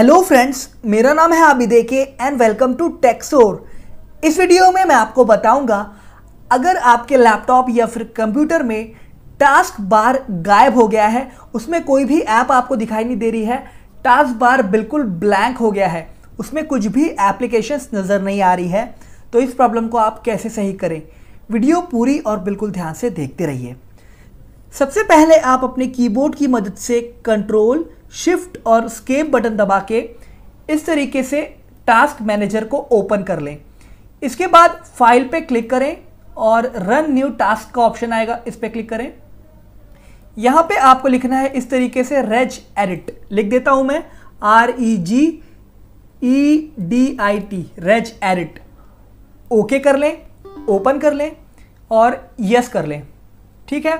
hello friends मेरा नाम है आबिदे के एंड वेलकम टू टेक्सोर इस वीडियो में मैं आपको बताऊंगा अगर आपके लैपटॉप या फिर कंप्यूटर में टास्क बार गायब हो गया है उसमें कोई भी ऐप आपको दिखाई नहीं दे रही है टास्क बार बिल्कुल ब्लैंक हो गया है उसमें कुछ भी एप्लीकेशंस नज़र नहीं आ रही है तो इस प्रॉब्लम को आप कैसे सही करें वीडियो पूरी और बिल्कुल ध्यान से देखते रहिए सबसे पहले आप अपने कीबोर्ड की मदद से कंट्रोल शिफ्ट और स्केप बटन दबा के इस तरीके से टास्क मैनेजर को ओपन कर लें इसके बाद फाइल पे क्लिक करें और रन न्यू टास्क का ऑप्शन आएगा इस पर क्लिक करें यहां पे आपको लिखना है इस तरीके से रेज एडिट लिख देता हूं मैं R E G E D I T reg edit okay कर लें ओपन कर लें और यस कर लें ठीक है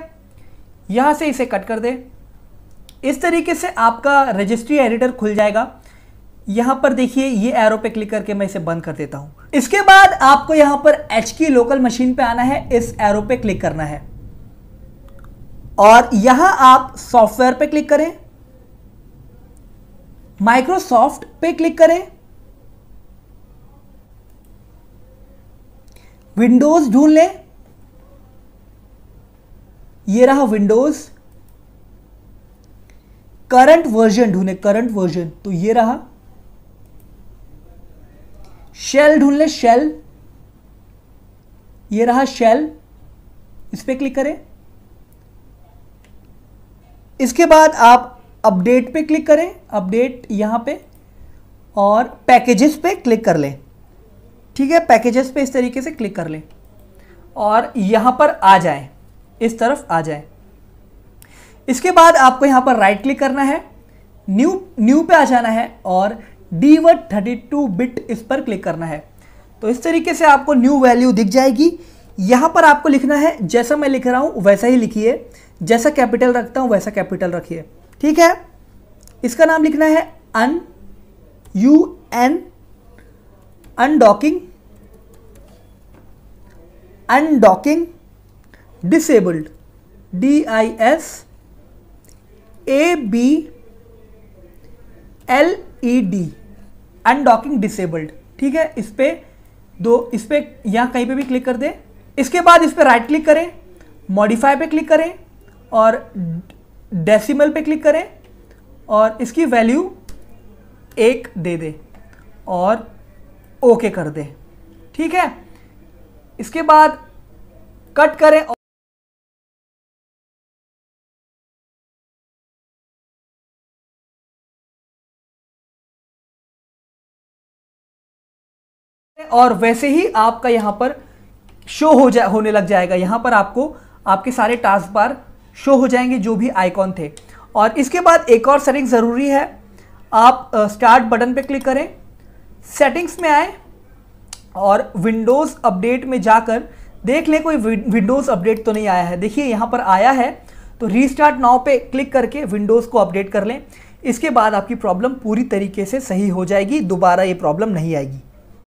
यहां से इसे कट कर दें इस तरीके से आपका रजिस्ट्री एडिटर खुल जाएगा यहां पर देखिए ये एरो पे क्लिक करके मैं इसे बंद कर देता हूं इसके बाद आपको यहां पर एच की लोकल मशीन पे आना है इस एरो पे क्लिक करना है और यहां आप सॉफ्टवेयर पे क्लिक करें माइक्रोसॉफ्ट पे क्लिक करें विंडोज ढूंढ लें ये रहा विंडोज़ करंट वर्जन ढूंढे करंट वर्जन तो ये रहा शेल ढूंढ ले शेल ये रहा शेल इस पर क्लिक करें इसके बाद आप अपडेट पे क्लिक करें अपडेट यहां पे और पैकेजेस पे क्लिक कर लें ठीक है पैकेजेस पे इस तरीके से क्लिक कर लें और यहां पर आ जाए इस तरफ आ जाए इसके बाद आपको यहाँ पर राइट क्लिक करना है न्यू न्यू पे आ जाना है और DWORD thirty two bit इस पर क्लिक करना है तो इस तरीके से आपको न्यू वैल्यू दिख जाएगी यहाँ पर आपको लिखना है जैसा मैं लिख रहा हूँ वैसा ही लिखिए जैसा कैपिटल रखता हूँ वैसा कैपिटल रखिए ठीक है इसका नाम लिखना है un U N undocking undocking disabled D I S A B L E D undocking disabled ठीक है इस पर दो इस पर यहाँ कहीं पे भी क्लिक कर दें इसके बाद इस पर राइट क्लिक करें मॉडिफाई पे क्लिक करें और डेसिमल पे क्लिक करें और इसकी वैल्यू एक दे दें और ओके कर दें ठीक है इसके बाद कट करें और और वैसे ही आपका यहाँ पर शो हो जा होने लग जाएगा यहाँ पर आपको आपके सारे टास्क बार शो हो जाएंगे जो भी आइकॉन थे और इसके बाद एक और सेटिंग ज़रूरी है आप स्टार्ट बटन पे क्लिक करें सेटिंग्स में आए और विंडोज़ अपडेट में जाकर देख लें कोई विंडोज़ अपडेट तो नहीं आया है देखिए यहाँ पर आया है तो रीस्टार्ट नाव पे क्लिक करके विंडोज़ को अपडेट कर लें इसके बाद आपकी प्रॉब्लम पूरी तरीके से सही हो जाएगी दोबारा ये प्रॉब्लम नहीं आएगी